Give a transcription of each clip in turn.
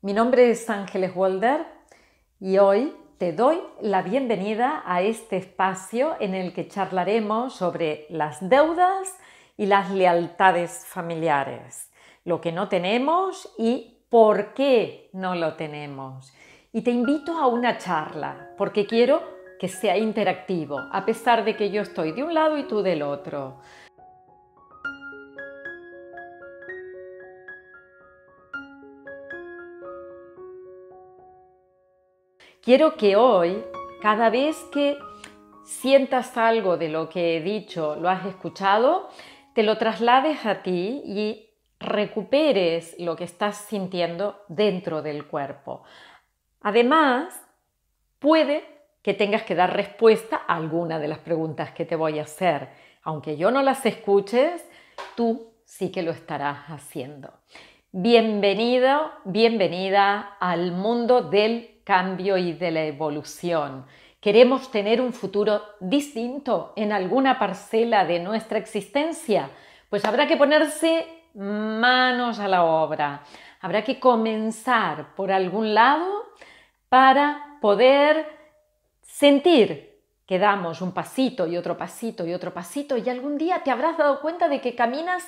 Mi nombre es Ángeles Wolder y hoy te doy la bienvenida a este espacio en el que charlaremos sobre las deudas y las lealtades familiares, lo que no tenemos y por qué no lo tenemos. Y te invito a una charla porque quiero que sea interactivo, a pesar de que yo estoy de un lado y tú del otro. Quiero que hoy, cada vez que sientas algo de lo que he dicho, lo has escuchado, te lo traslades a ti y recuperes lo que estás sintiendo dentro del cuerpo. Además, puede que tengas que dar respuesta a alguna de las preguntas que te voy a hacer. Aunque yo no las escuches, tú sí que lo estarás haciendo. Bienvenido, bienvenida al mundo del cambio y de la evolución. ¿Queremos tener un futuro distinto en alguna parcela de nuestra existencia? Pues habrá que ponerse manos a la obra. Habrá que comenzar por algún lado para poder sentir que damos un pasito y otro pasito y otro pasito y algún día te habrás dado cuenta de que caminas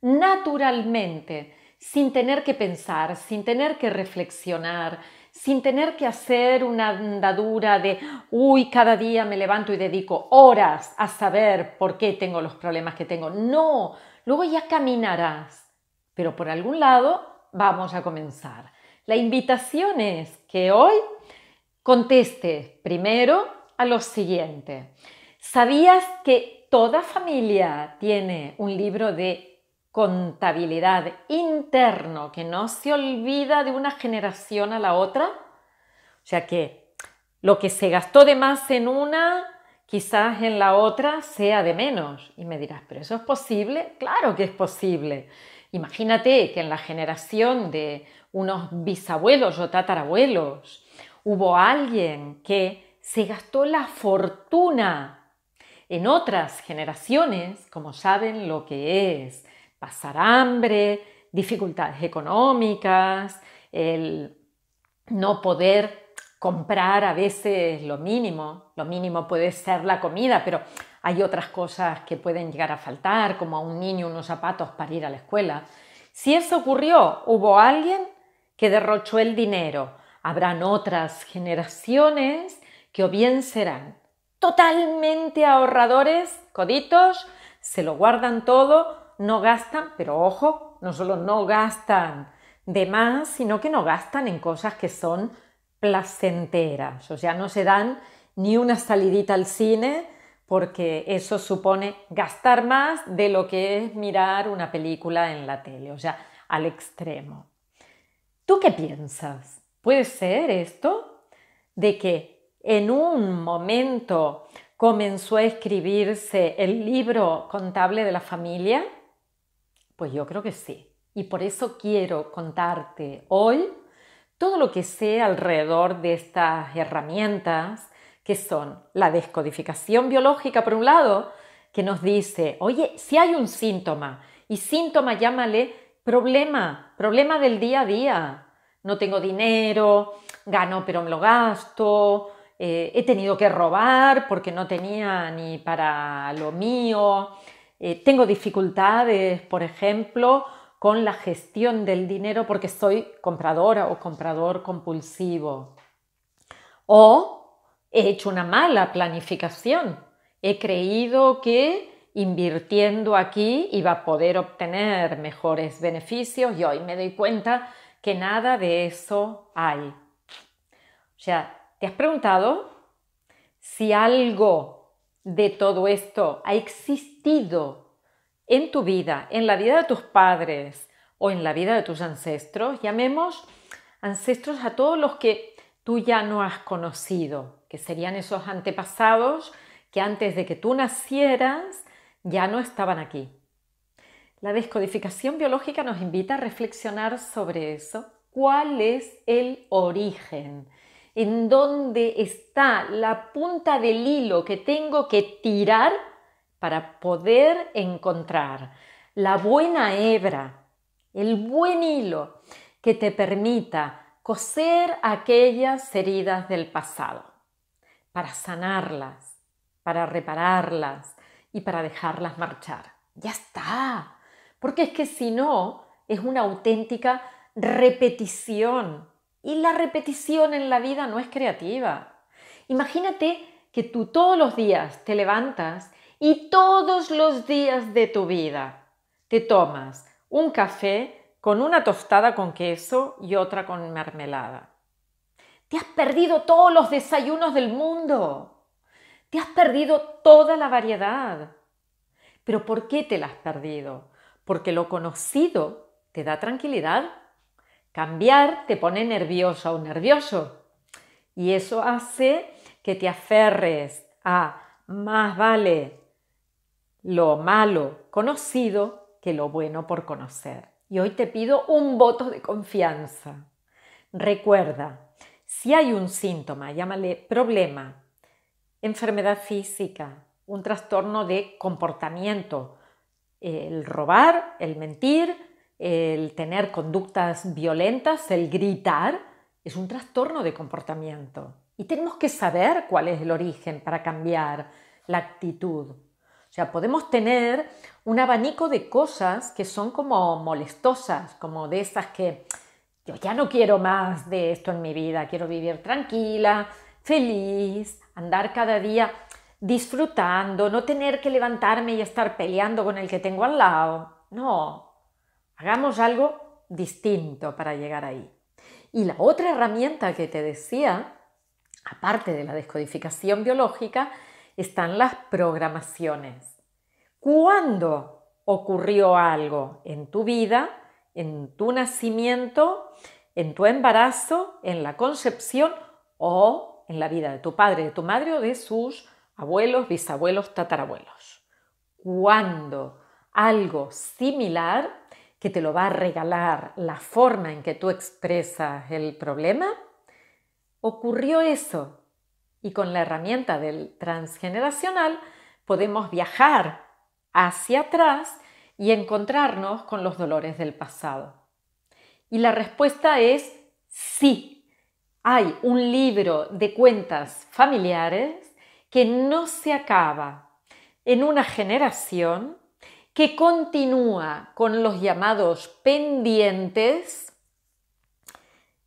naturalmente sin tener que pensar, sin tener que reflexionar, sin tener que hacer una andadura de, uy, cada día me levanto y dedico horas a saber por qué tengo los problemas que tengo. No, luego ya caminarás, pero por algún lado vamos a comenzar. La invitación es que hoy conteste primero a lo siguiente. ¿Sabías que toda familia tiene un libro de contabilidad interno que no se olvida de una generación a la otra. O sea que lo que se gastó de más en una, quizás en la otra sea de menos. Y me dirás, ¿pero eso es posible? Claro que es posible. Imagínate que en la generación de unos bisabuelos o tatarabuelos hubo alguien que se gastó la fortuna. En otras generaciones, como saben lo que es pasar hambre, dificultades económicas, el no poder comprar a veces lo mínimo. Lo mínimo puede ser la comida, pero hay otras cosas que pueden llegar a faltar, como a un niño unos zapatos para ir a la escuela. Si eso ocurrió, hubo alguien que derrochó el dinero. Habrán otras generaciones que o bien serán totalmente ahorradores, coditos, se lo guardan todo no gastan, pero ojo, no solo no gastan de más, sino que no gastan en cosas que son placenteras. O sea, no se dan ni una salidita al cine porque eso supone gastar más de lo que es mirar una película en la tele, o sea, al extremo. ¿Tú qué piensas? ¿Puede ser esto de que en un momento comenzó a escribirse el libro contable de la familia? Pues yo creo que sí. Y por eso quiero contarte hoy todo lo que sé alrededor de estas herramientas que son la descodificación biológica, por un lado, que nos dice, oye, si hay un síntoma, y síntoma llámale problema, problema del día a día. No tengo dinero, gano pero me lo gasto, eh, he tenido que robar porque no tenía ni para lo mío, eh, tengo dificultades, por ejemplo, con la gestión del dinero porque soy compradora o comprador compulsivo. O he hecho una mala planificación. He creído que invirtiendo aquí iba a poder obtener mejores beneficios y hoy me doy cuenta que nada de eso hay. O sea, ¿te has preguntado si algo de todo esto ha existido en tu vida, en la vida de tus padres o en la vida de tus ancestros, llamemos ancestros a todos los que tú ya no has conocido, que serían esos antepasados que antes de que tú nacieras ya no estaban aquí. La descodificación biológica nos invita a reflexionar sobre eso. ¿Cuál es el origen en dónde está la punta del hilo que tengo que tirar para poder encontrar la buena hebra, el buen hilo que te permita coser aquellas heridas del pasado, para sanarlas, para repararlas y para dejarlas marchar. Ya está, porque es que si no, es una auténtica repetición y la repetición en la vida no es creativa. Imagínate que tú todos los días te levantas y todos los días de tu vida te tomas un café con una tostada con queso y otra con mermelada. Te has perdido todos los desayunos del mundo. Te has perdido toda la variedad. Pero ¿por qué te la has perdido? Porque lo conocido te da tranquilidad Cambiar te pone nerviosa o nervioso y eso hace que te aferres a más vale lo malo conocido que lo bueno por conocer. Y hoy te pido un voto de confianza. Recuerda, si hay un síntoma, llámale problema, enfermedad física, un trastorno de comportamiento, el robar, el mentir, el tener conductas violentas, el gritar, es un trastorno de comportamiento. Y tenemos que saber cuál es el origen para cambiar la actitud. O sea, podemos tener un abanico de cosas que son como molestosas, como de esas que yo ya no quiero más de esto en mi vida, quiero vivir tranquila, feliz, andar cada día disfrutando, no tener que levantarme y estar peleando con el que tengo al lado. No, Hagamos algo distinto para llegar ahí. Y la otra herramienta que te decía, aparte de la descodificación biológica, están las programaciones. ¿Cuándo ocurrió algo en tu vida, en tu nacimiento, en tu embarazo, en la concepción o en la vida de tu padre, de tu madre o de sus abuelos, bisabuelos, tatarabuelos? ¿Cuándo algo similar que te lo va a regalar la forma en que tú expresas el problema, ocurrió eso. Y con la herramienta del transgeneracional podemos viajar hacia atrás y encontrarnos con los dolores del pasado. Y la respuesta es sí. Hay un libro de cuentas familiares que no se acaba en una generación que continúa con los llamados pendientes,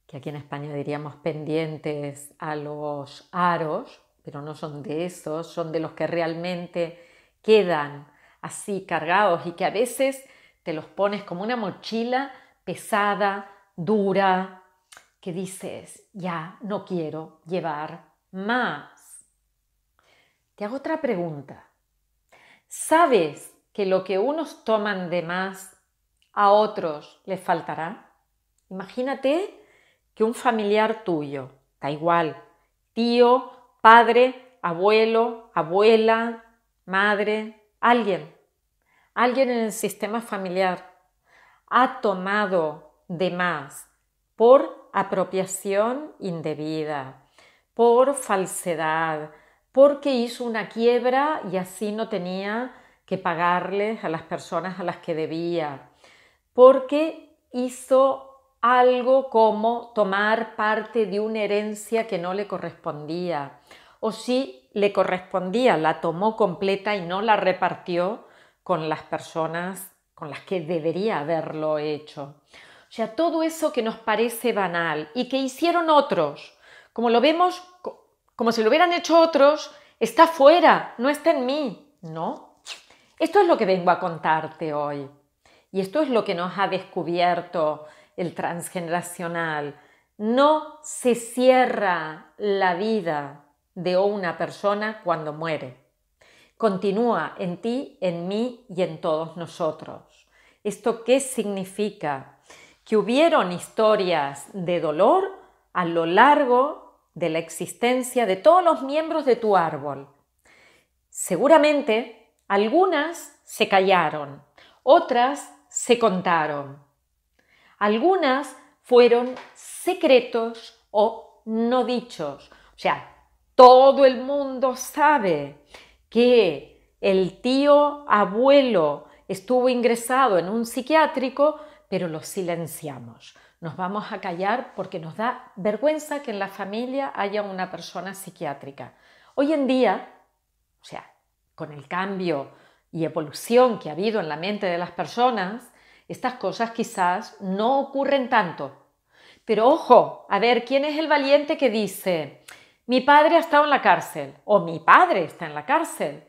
que aquí en España diríamos pendientes a los aros, pero no son de esos, son de los que realmente quedan así cargados y que a veces te los pones como una mochila pesada, dura, que dices, ya no quiero llevar más. Te hago otra pregunta. ¿Sabes que lo que unos toman de más a otros les faltará? Imagínate que un familiar tuyo, da igual, tío, padre, abuelo, abuela, madre, alguien, alguien en el sistema familiar ha tomado de más por apropiación indebida, por falsedad, porque hizo una quiebra y así no tenía que pagarles a las personas a las que debía, porque hizo algo como tomar parte de una herencia que no le correspondía, o si le correspondía, la tomó completa y no la repartió con las personas con las que debería haberlo hecho. O sea, todo eso que nos parece banal y que hicieron otros, como lo vemos, como si lo hubieran hecho otros, está fuera, no está en mí. No, esto es lo que vengo a contarte hoy. Y esto es lo que nos ha descubierto el transgeneracional. No se cierra la vida de una persona cuando muere. Continúa en ti, en mí y en todos nosotros. ¿Esto qué significa? Que hubieron historias de dolor a lo largo de la existencia de todos los miembros de tu árbol. Seguramente algunas se callaron, otras se contaron. Algunas fueron secretos o no dichos. O sea, todo el mundo sabe que el tío abuelo estuvo ingresado en un psiquiátrico, pero lo silenciamos. Nos vamos a callar porque nos da vergüenza que en la familia haya una persona psiquiátrica. Hoy en día, o sea, con el cambio y evolución que ha habido en la mente de las personas, estas cosas quizás no ocurren tanto. Pero ojo, a ver, ¿quién es el valiente que dice, mi padre ha estado en la cárcel o mi padre está en la cárcel?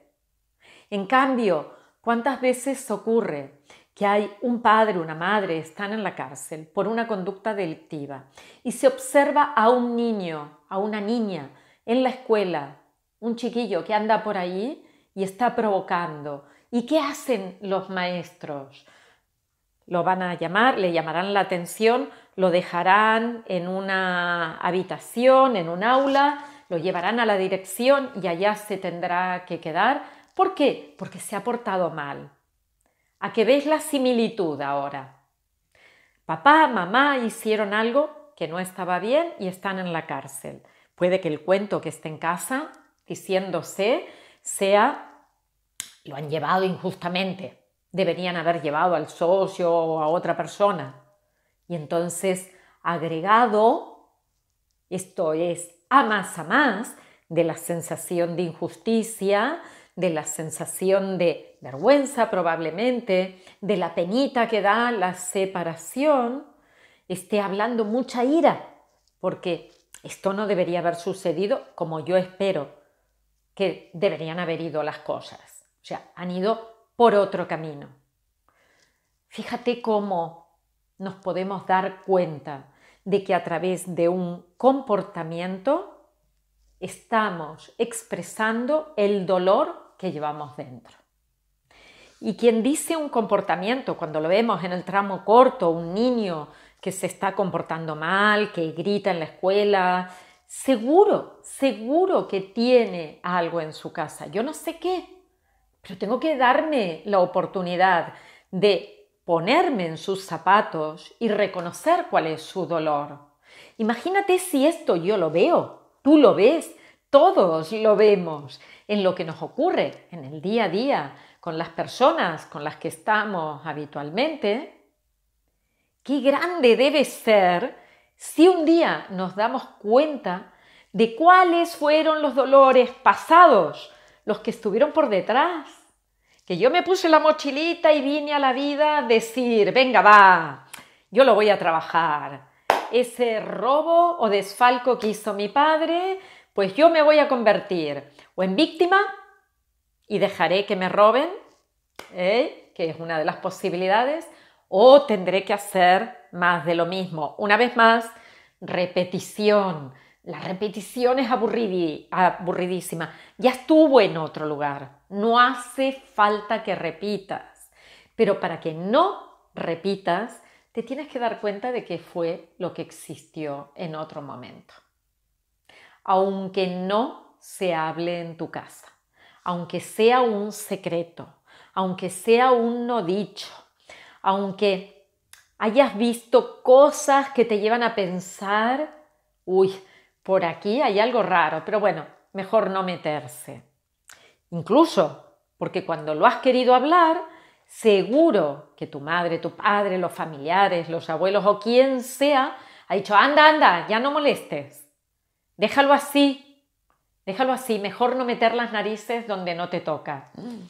En cambio, ¿cuántas veces ocurre que hay un padre, una madre, están en la cárcel por una conducta delictiva y se observa a un niño, a una niña en la escuela, un chiquillo que anda por ahí y está provocando. ¿Y qué hacen los maestros? Lo van a llamar, le llamarán la atención, lo dejarán en una habitación, en un aula, lo llevarán a la dirección y allá se tendrá que quedar. ¿Por qué? Porque se ha portado mal. A qué veis la similitud ahora. Papá, mamá hicieron algo que no estaba bien y están en la cárcel. Puede que el cuento que esté en casa, diciéndose, sea, lo han llevado injustamente, deberían haber llevado al socio o a otra persona. Y entonces, agregado, esto es a más a más de la sensación de injusticia, de la sensación de vergüenza probablemente, de la penita que da la separación, esté hablando mucha ira, porque esto no debería haber sucedido como yo espero que deberían haber ido las cosas. O sea, han ido por otro camino. Fíjate cómo nos podemos dar cuenta de que a través de un comportamiento estamos expresando el dolor que llevamos dentro. Y quien dice un comportamiento, cuando lo vemos en el tramo corto, un niño que se está comportando mal, que grita en la escuela, seguro, seguro que tiene algo en su casa. Yo no sé qué, pero tengo que darme la oportunidad de ponerme en sus zapatos y reconocer cuál es su dolor. Imagínate si esto yo lo veo, tú lo ves, todos lo vemos en lo que nos ocurre en el día a día con las personas con las que estamos habitualmente. Qué grande debe ser si un día nos damos cuenta de cuáles fueron los dolores pasados, los que estuvieron por detrás, que yo me puse la mochilita y vine a la vida a decir, venga, va, yo lo voy a trabajar. Ese robo o desfalco que hizo mi padre, pues yo me voy a convertir o en víctima y dejaré que me roben, ¿eh? que es una de las posibilidades, o tendré que hacer más de lo mismo. Una vez más, repetición. La repetición es aburridísima. Ya estuvo en otro lugar. No hace falta que repitas. Pero para que no repitas, te tienes que dar cuenta de que fue lo que existió en otro momento. Aunque no se hable en tu casa, aunque sea un secreto, aunque sea un no dicho, aunque hayas visto cosas que te llevan a pensar, uy, por aquí hay algo raro, pero bueno, mejor no meterse. Incluso porque cuando lo has querido hablar, seguro que tu madre, tu padre, los familiares, los abuelos o quien sea, ha dicho, anda, anda, ya no molestes, déjalo así, déjalo así, mejor no meter las narices donde no te toca. Mm.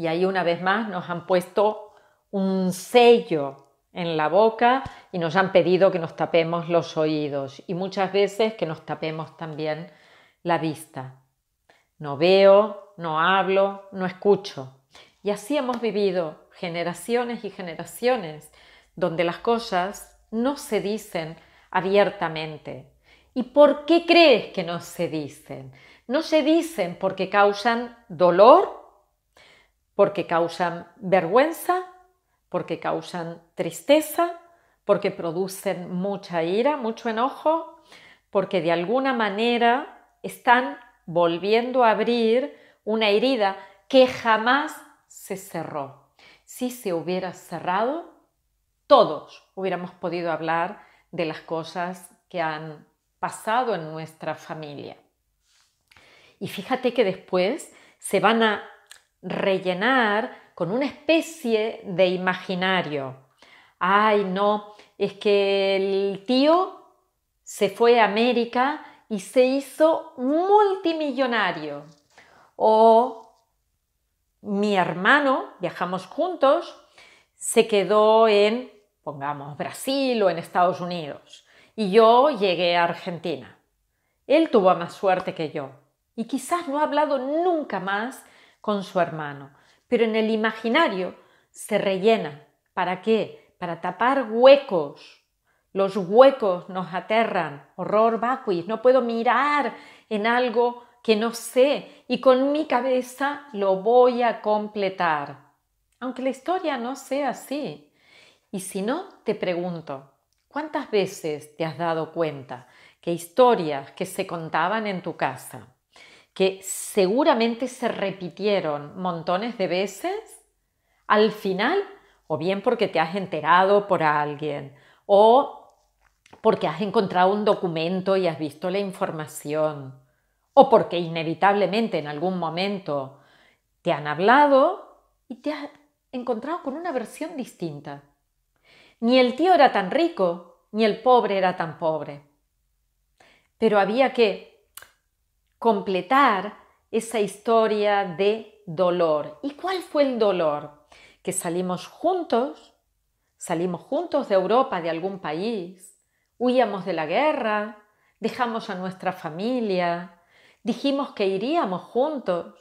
Y ahí una vez más nos han puesto un sello en la boca y nos han pedido que nos tapemos los oídos y muchas veces que nos tapemos también la vista. No veo, no hablo, no escucho. Y así hemos vivido generaciones y generaciones donde las cosas no se dicen abiertamente. ¿Y por qué crees que no se dicen? No se dicen porque causan dolor, porque causan vergüenza porque causan tristeza, porque producen mucha ira, mucho enojo, porque de alguna manera están volviendo a abrir una herida que jamás se cerró. Si se hubiera cerrado, todos hubiéramos podido hablar de las cosas que han pasado en nuestra familia. Y fíjate que después se van a rellenar con una especie de imaginario. Ay, no, es que el tío se fue a América y se hizo multimillonario. O mi hermano, viajamos juntos, se quedó en, pongamos, Brasil o en Estados Unidos. Y yo llegué a Argentina. Él tuvo más suerte que yo. Y quizás no ha hablado nunca más con su hermano pero en el imaginario se rellena. ¿Para qué? Para tapar huecos. Los huecos nos aterran. Horror vacuis. No puedo mirar en algo que no sé y con mi cabeza lo voy a completar. Aunque la historia no sea así. Y si no, te pregunto, ¿cuántas veces te has dado cuenta que historias que se contaban en tu casa que seguramente se repitieron montones de veces, al final, o bien porque te has enterado por alguien, o porque has encontrado un documento y has visto la información, o porque inevitablemente en algún momento te han hablado y te has encontrado con una versión distinta. Ni el tío era tan rico, ni el pobre era tan pobre. Pero había que completar esa historia de dolor. ¿Y cuál fue el dolor? Que salimos juntos, salimos juntos de Europa, de algún país, huíamos de la guerra, dejamos a nuestra familia, dijimos que iríamos juntos,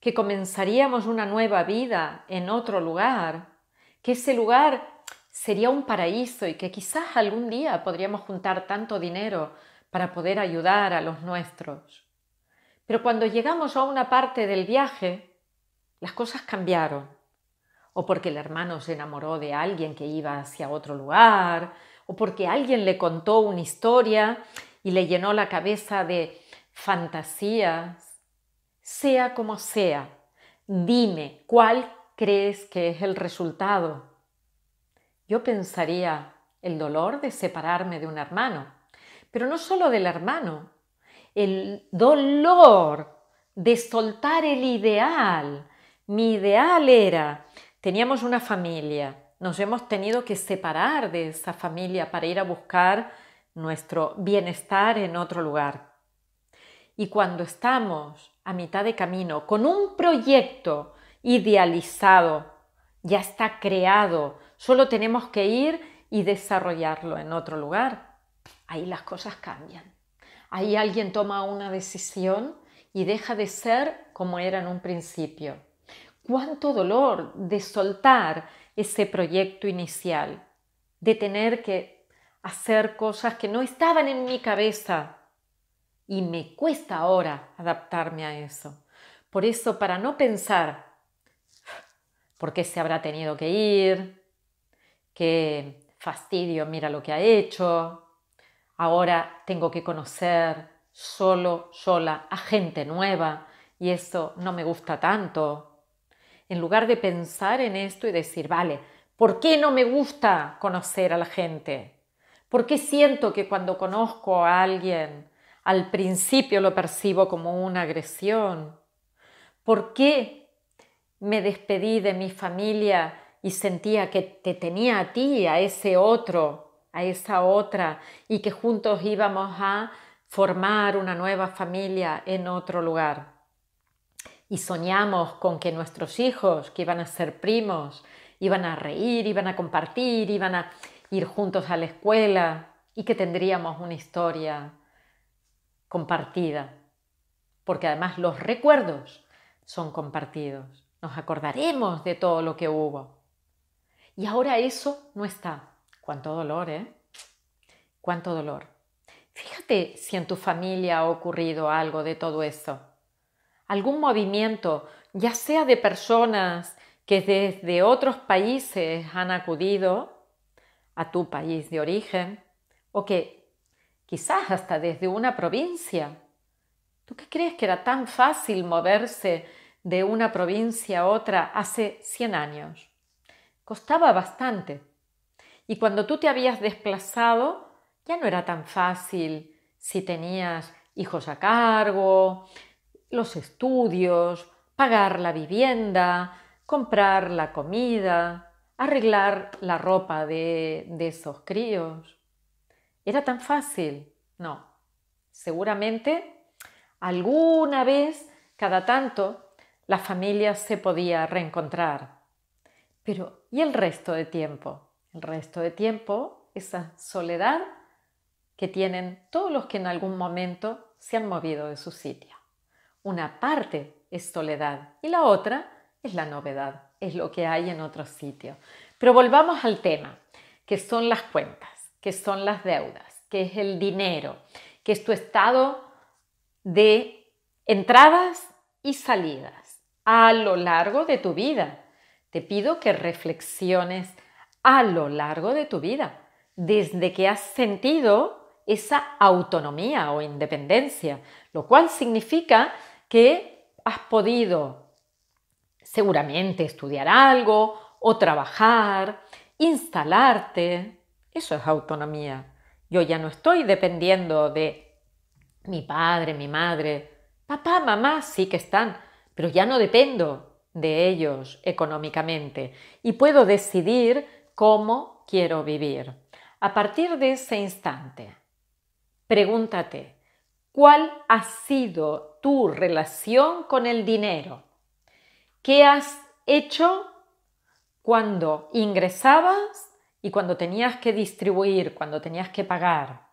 que comenzaríamos una nueva vida en otro lugar, que ese lugar sería un paraíso y que quizás algún día podríamos juntar tanto dinero para poder ayudar a los nuestros. Pero cuando llegamos a una parte del viaje, las cosas cambiaron. O porque el hermano se enamoró de alguien que iba hacia otro lugar, o porque alguien le contó una historia y le llenó la cabeza de fantasías. Sea como sea, dime cuál crees que es el resultado. Yo pensaría el dolor de separarme de un hermano, pero no solo del hermano, el dolor de soltar el ideal. Mi ideal era, teníamos una familia, nos hemos tenido que separar de esa familia para ir a buscar nuestro bienestar en otro lugar. Y cuando estamos a mitad de camino con un proyecto idealizado, ya está creado, solo tenemos que ir y desarrollarlo en otro lugar, ahí las cosas cambian ahí alguien toma una decisión y deja de ser como era en un principio. Cuánto dolor de soltar ese proyecto inicial, de tener que hacer cosas que no estaban en mi cabeza y me cuesta ahora adaptarme a eso. Por eso, para no pensar por qué se habrá tenido que ir, qué fastidio, mira lo que ha hecho, ahora tengo que conocer solo, sola, a gente nueva y eso no me gusta tanto. En lugar de pensar en esto y decir, vale, ¿por qué no me gusta conocer a la gente? ¿Por qué siento que cuando conozco a alguien al principio lo percibo como una agresión? ¿Por qué me despedí de mi familia y sentía que te tenía a ti, y a ese otro, a esa otra y que juntos íbamos a formar una nueva familia en otro lugar. Y soñamos con que nuestros hijos, que iban a ser primos, iban a reír, iban a compartir, iban a ir juntos a la escuela y que tendríamos una historia compartida. Porque además los recuerdos son compartidos. Nos acordaremos de todo lo que hubo. Y ahora eso no está. Cuánto dolor, ¿eh? Cuánto dolor. Fíjate si en tu familia ha ocurrido algo de todo eso. Algún movimiento, ya sea de personas que desde otros países han acudido a tu país de origen, o que quizás hasta desde una provincia. ¿Tú qué crees que era tan fácil moverse de una provincia a otra hace 100 años? Costaba bastante. Y cuando tú te habías desplazado, ya no era tan fácil si tenías hijos a cargo, los estudios, pagar la vivienda, comprar la comida, arreglar la ropa de, esos críos. ¿Era tan fácil? No. Seguramente alguna vez, cada tanto, la familia se podía reencontrar. Pero, ¿y el resto de tiempo? el resto de tiempo, esa soledad que tienen todos los que en algún momento se han movido de su sitio. Una parte es soledad y la otra es la novedad, es lo que hay en otro sitio. Pero volvamos al tema, que son las cuentas, que son las deudas, que es el dinero, que es tu estado de entradas y salidas a lo largo de tu vida. Te pido que reflexiones a lo largo de tu vida, desde que has sentido esa autonomía o independencia, lo cual significa que has podido seguramente estudiar algo o trabajar, instalarte. Eso es autonomía. Yo ya no estoy dependiendo de mi padre, mi madre. Papá, mamá sí que están, pero ya no dependo de ellos económicamente y puedo decidir ¿Cómo quiero vivir? A partir de ese instante, pregúntate, ¿cuál ha sido tu relación con el dinero? ¿Qué has hecho cuando ingresabas y cuando tenías que distribuir, cuando tenías que pagar?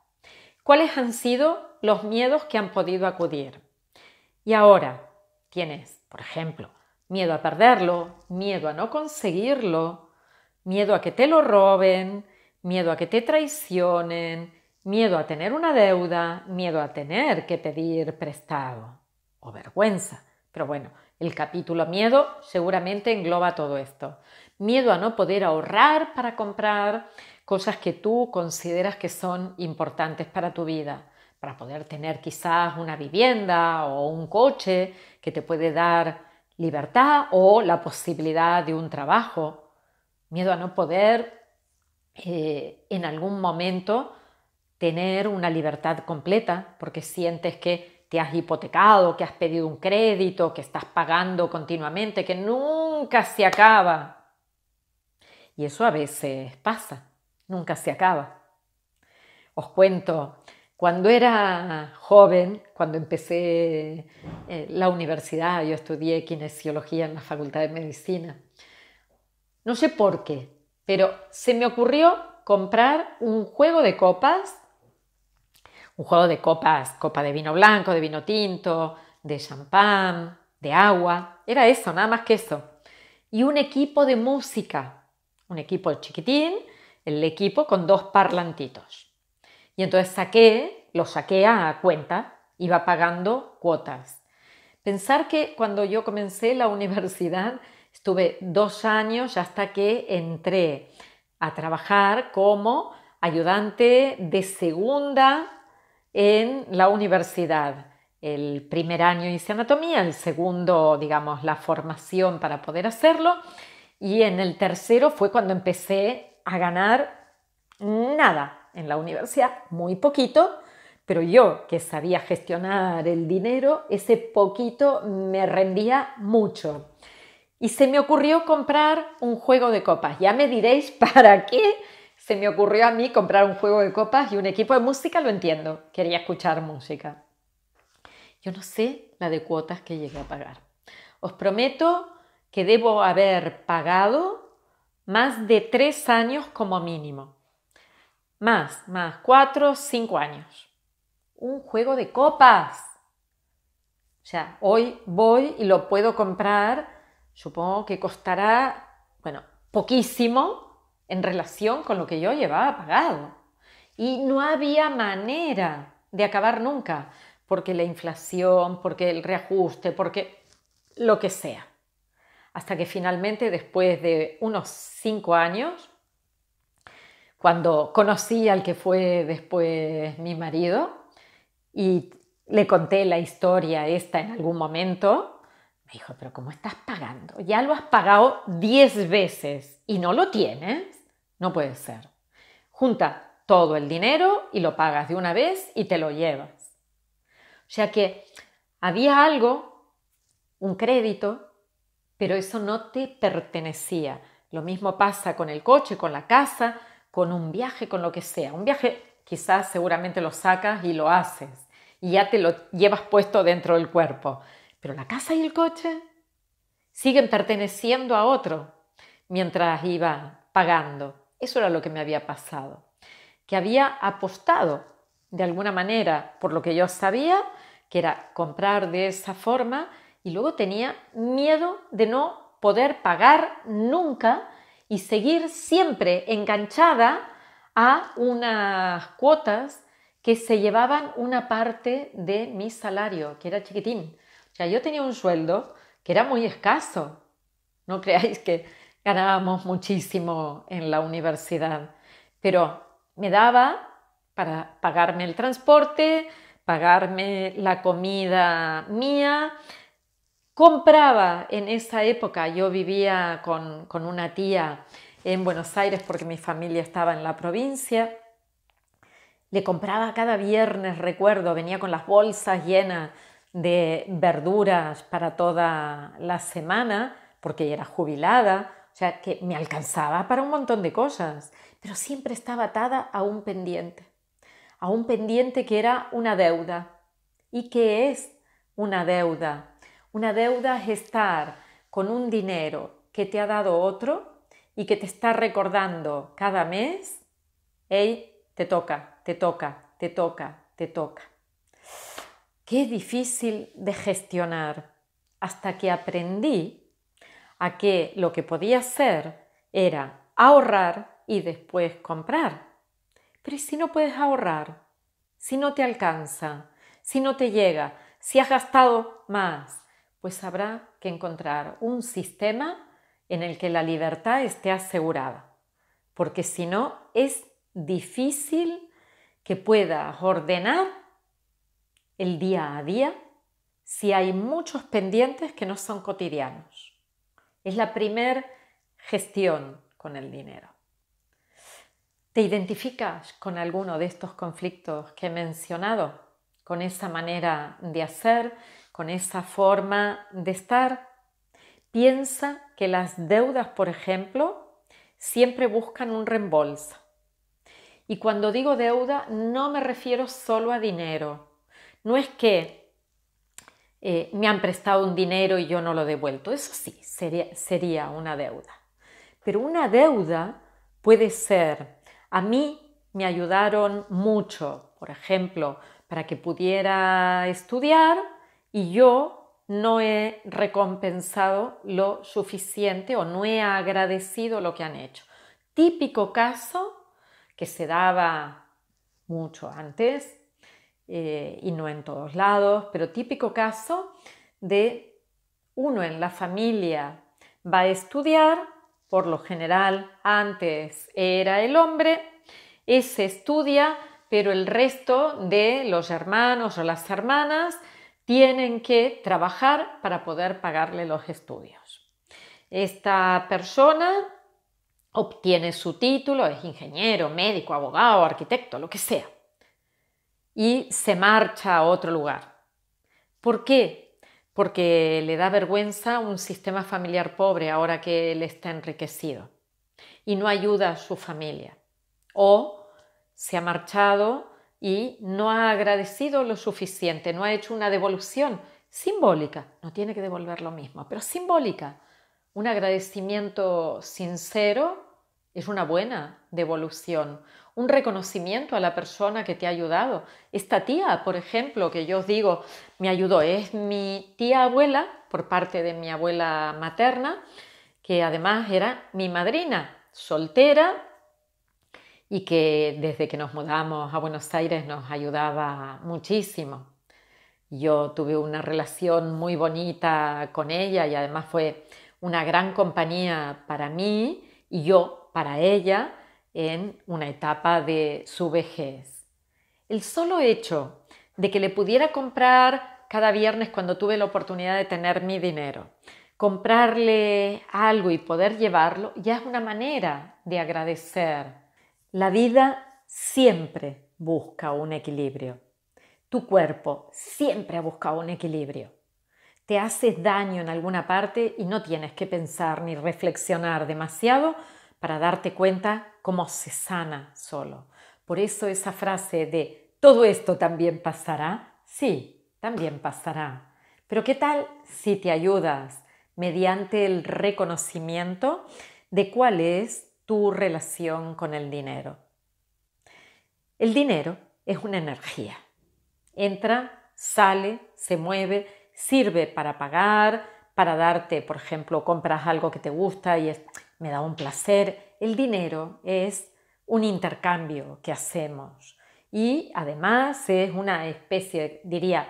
¿Cuáles han sido los miedos que han podido acudir? Y ahora tienes, por ejemplo, miedo a perderlo, miedo a no conseguirlo, miedo a que te lo roben, miedo a que te traicionen, miedo a tener una deuda, miedo a tener que pedir prestado o vergüenza. Pero bueno, el capítulo miedo seguramente engloba todo esto. Miedo a no poder ahorrar para comprar cosas que tú consideras que son importantes para tu vida, para poder tener quizás una vivienda o un coche que te puede dar libertad o la posibilidad de un trabajo miedo a no poder eh, en algún momento tener una libertad completa, porque sientes que te has hipotecado, que has pedido un crédito, que estás pagando continuamente, que nunca se acaba. Y eso a veces pasa, nunca se acaba. Os cuento, cuando era joven, cuando empecé eh, la universidad, yo estudié kinesiología en la Facultad de Medicina no sé por qué, pero se me ocurrió comprar un juego de copas, un juego de copas, copa de vino blanco, de vino tinto, de champán, de agua, era eso, nada más que eso. Y un equipo de música, un equipo chiquitín, el equipo con dos parlantitos. Y entonces saqué, lo saqué a cuenta, iba pagando cuotas. Pensar que cuando yo comencé la universidad, Estuve dos años hasta que entré a trabajar como ayudante de segunda en la universidad. El primer año hice anatomía, el segundo, digamos, la formación para poder hacerlo, y en el tercero fue cuando empecé a ganar nada en la universidad, muy poquito, pero yo que sabía gestionar el dinero, ese poquito me rendía mucho. Y se me ocurrió comprar un juego de copas. Ya me diréis para qué se me ocurrió a mí comprar un juego de copas y un equipo de música, lo entiendo. Quería escuchar música. Yo no sé la de cuotas que llegué a pagar. Os prometo que debo haber pagado más de tres años como mínimo. Más, más, cuatro, cinco años. Un juego de copas. O sea, hoy voy y lo puedo comprar supongo que costará, bueno, poquísimo en relación con lo que yo llevaba pagado. Y no había manera de acabar nunca, porque la inflación, porque el reajuste, porque lo que sea. Hasta que finalmente, después de unos cinco años, cuando conocí al que fue después mi marido y le conté la historia esta en algún momento, dijo, pero ¿cómo estás pagando? Ya lo has pagado 10 veces y no lo tienes. No puede ser. Junta todo el dinero y lo pagas de una vez y te lo llevas. O sea que había algo, un crédito, pero eso no te pertenecía. Lo mismo pasa con el coche, con la casa, con un viaje, con lo que sea. Un viaje quizás seguramente lo sacas y lo haces y ya te lo llevas puesto dentro del cuerpo. Pero la casa y el coche siguen perteneciendo a otro mientras iba pagando. Eso era lo que me había pasado. Que había apostado de alguna manera por lo que yo sabía, que era comprar de esa forma, y luego tenía miedo de no poder pagar nunca y seguir siempre enganchada a unas cuotas que se llevaban una parte de mi salario, que era chiquitín. O sea, yo tenía un sueldo que era muy escaso. No creáis que ganábamos muchísimo en la universidad, pero me daba para pagarme el transporte, pagarme la comida mía. Compraba en esa época, yo vivía con, con, una tía en Buenos Aires porque mi familia estaba en la provincia. Le compraba cada viernes, recuerdo, venía con las bolsas llenas de verduras para toda la semana, porque ya era jubilada, o sea, que me alcanzaba para un montón de cosas, pero siempre estaba atada a un pendiente, a un pendiente que era una deuda. ¿Y qué es una deuda? Una deuda es estar con un dinero que te ha dado otro y que te está recordando cada mes, hey, te toca, te toca, te toca, te toca qué difícil de gestionar, hasta que aprendí a que lo que podía hacer era ahorrar y después comprar. Pero si no puedes ahorrar? Si no te alcanza, si no te llega, si has gastado más, pues habrá que encontrar un sistema en el que la libertad esté asegurada, porque si no es difícil que puedas ordenar el día a día si hay muchos pendientes que no son cotidianos. Es la primer gestión con el dinero. ¿Te identificas con alguno de estos conflictos que he mencionado? ¿Con esa manera de hacer? ¿Con esa forma de estar? Piensa que las deudas, por ejemplo, siempre buscan un reembolso. Y cuando digo deuda no me refiero solo a dinero, no es que eh, me han prestado un dinero y yo no lo he devuelto. Eso sí, sería, sería una deuda. Pero una deuda puede ser, a mí me ayudaron mucho, por ejemplo, para que pudiera estudiar y yo no he recompensado lo suficiente o no he agradecido lo que han hecho. Típico caso que se daba mucho antes eh, y no en todos lados, pero típico caso de uno en la familia va a estudiar, por lo general antes era el hombre, ese estudia, pero el resto de los hermanos o las hermanas tienen que trabajar para poder pagarle los estudios. Esta persona obtiene su título, es ingeniero, médico, abogado, arquitecto, lo que sea y se marcha a otro lugar. ¿Por qué? Porque le da vergüenza un sistema familiar pobre ahora que él está enriquecido y no ayuda a su familia. O se ha marchado y no ha agradecido lo suficiente, no ha hecho una devolución simbólica, no tiene que devolver lo mismo, pero simbólica. Un agradecimiento sincero es una buena devolución un reconocimiento a la persona que te ha ayudado. Esta tía, por ejemplo, que yo os digo, me ayudó, es mi tía abuela por parte de mi abuela materna, que además era mi madrina, soltera y que desde que nos mudamos a Buenos Aires nos ayudaba muchísimo. Yo tuve una relación muy bonita con ella y además fue una gran compañía para mí y yo para ella en una etapa de su vejez. El solo hecho de que le pudiera comprar cada viernes cuando tuve la oportunidad de tener mi dinero, comprarle algo y poder llevarlo, ya es una manera de agradecer. La vida siempre busca un equilibrio. Tu cuerpo siempre ha buscado un equilibrio. Te haces daño en alguna parte y no tienes que pensar ni reflexionar demasiado para darte cuenta cómo se sana solo. Por eso esa frase de todo esto también pasará, sí, también pasará. Pero ¿qué tal si te ayudas mediante el reconocimiento de cuál es tu relación con el dinero? El dinero es una energía. Entra, sale, se mueve, sirve para pagar, para darte, por ejemplo, compras algo que te gusta y es me da un placer. El dinero es un intercambio que hacemos y además es una especie, diría,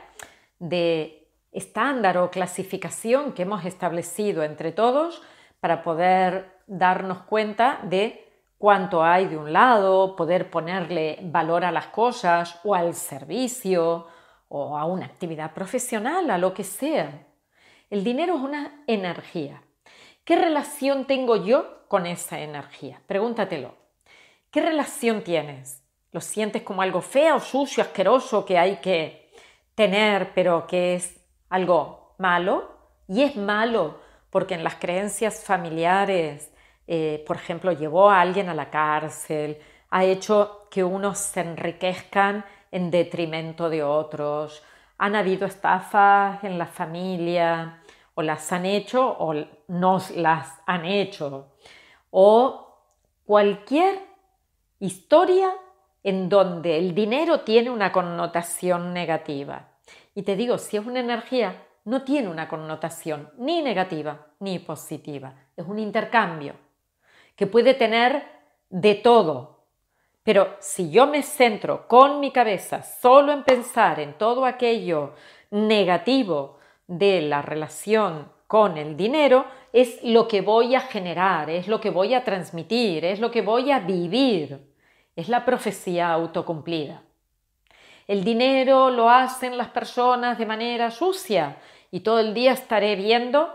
de estándar o clasificación que hemos establecido entre todos para poder darnos cuenta de cuánto hay de un lado, poder ponerle valor a las cosas o al servicio o a una actividad profesional, a lo que sea. El dinero es una energía ¿Qué relación tengo yo con esa energía? Pregúntatelo. ¿Qué relación tienes? ¿Lo sientes como algo feo, sucio, asqueroso que hay que tener, pero que es algo malo? Y es malo porque en las creencias familiares, eh, por ejemplo, llevó a alguien a la cárcel, ha hecho que unos se enriquezcan en detrimento de otros, han habido estafas en la familia, o las han hecho o nos las han hecho. O cualquier historia en donde el dinero tiene una connotación negativa. Y te digo, si es una energía, no tiene una connotación ni negativa ni positiva. Es un intercambio que puede tener de todo. Pero si yo me centro con mi cabeza solo en pensar en todo aquello negativo de la relación con el dinero es lo que voy a generar, es lo que voy a transmitir, es lo que voy a vivir. Es la profecía autocumplida. El dinero lo hacen las personas de manera sucia y todo el día estaré viendo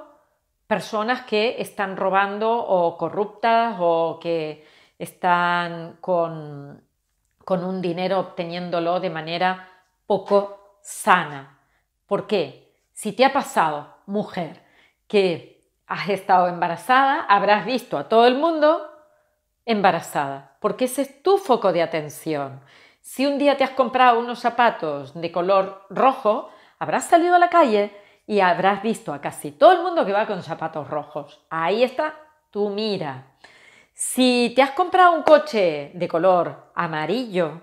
personas que están robando o corruptas o que están con, con un dinero obteniéndolo de manera poco sana. ¿Por qué? Si te ha pasado, mujer, que has estado embarazada, habrás visto a todo el mundo embarazada, porque ese es tu foco de atención. Si un día te has comprado unos zapatos de color rojo, habrás salido a la calle y habrás visto a casi todo el mundo que va con zapatos rojos. Ahí está tu mira. Si te has comprado un coche de color amarillo,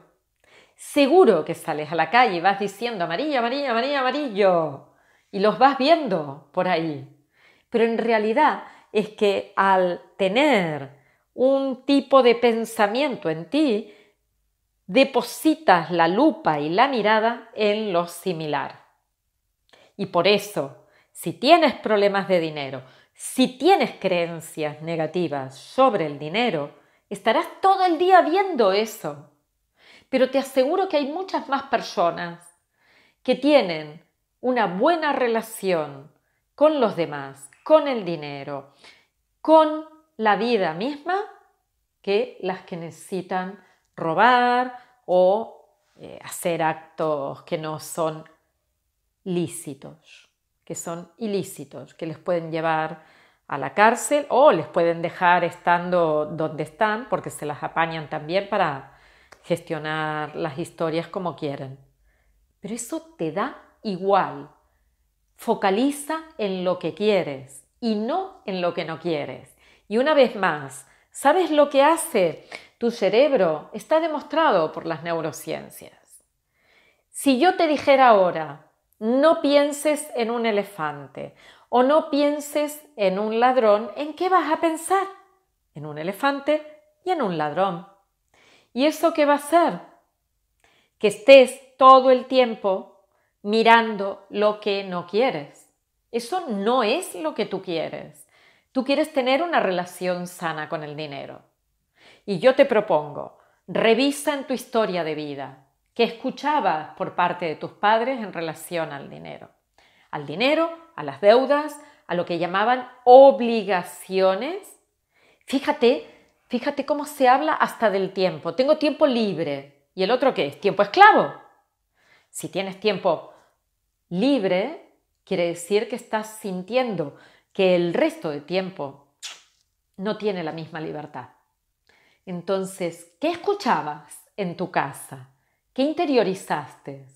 seguro que sales a la calle y vas diciendo amarillo, amarillo, amarillo, amarillo y los vas viendo por ahí. Pero en realidad es que al tener un tipo de pensamiento en ti, depositas la lupa y la mirada en lo similar. Y por eso, si tienes problemas de dinero, si tienes creencias negativas sobre el dinero, estarás todo el día viendo eso. Pero te aseguro que hay muchas más personas que tienen una buena relación con los demás, con el dinero, con la vida misma, que las que necesitan robar o eh, hacer actos que no son lícitos, que son ilícitos, que les pueden llevar a la cárcel o les pueden dejar estando donde están porque se las apañan también para gestionar las historias como quieren. Pero eso te da igual. Focaliza en lo que quieres y no en lo que no quieres. Y una vez más, ¿sabes lo que hace tu cerebro? Está demostrado por las neurociencias. Si yo te dijera ahora, no pienses en un elefante o no pienses en un ladrón, ¿en qué vas a pensar? En un elefante y en un ladrón. ¿Y eso qué va a hacer? Que estés todo el tiempo mirando lo que no quieres. Eso no es lo que tú quieres. Tú quieres tener una relación sana con el dinero. Y yo te propongo, revisa en tu historia de vida qué escuchabas por parte de tus padres en relación al dinero. Al dinero, a las deudas, a lo que llamaban obligaciones. Fíjate, fíjate cómo se habla hasta del tiempo. Tengo tiempo libre. ¿Y el otro qué es? Tiempo esclavo. Si tienes tiempo Libre quiere decir que estás sintiendo que el resto de tiempo no tiene la misma libertad. Entonces, ¿qué escuchabas en tu casa? ¿Qué interiorizaste?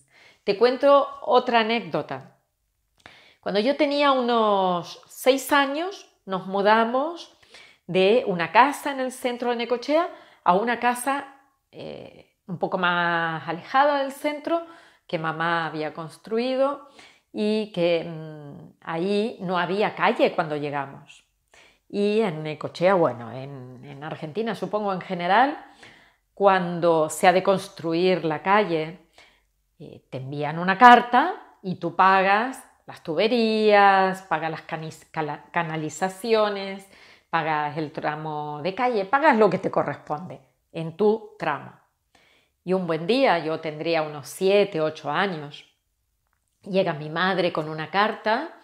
Te cuento otra anécdota. Cuando yo tenía unos seis años, nos mudamos de una casa en el centro de Necochea a una casa eh, un poco más alejada del centro, que mamá había construido y que mm, ahí no había calle cuando llegamos. Y en Cochea, bueno, en, Argentina supongo en general, cuando se ha de construir la calle, eh, te envían una carta y tú pagas las tuberías, pagas las canalizaciones, pagas el tramo de calle, pagas lo que te corresponde en tu tramo. Y un buen día, yo tendría unos 7, ocho años, llega mi madre con una carta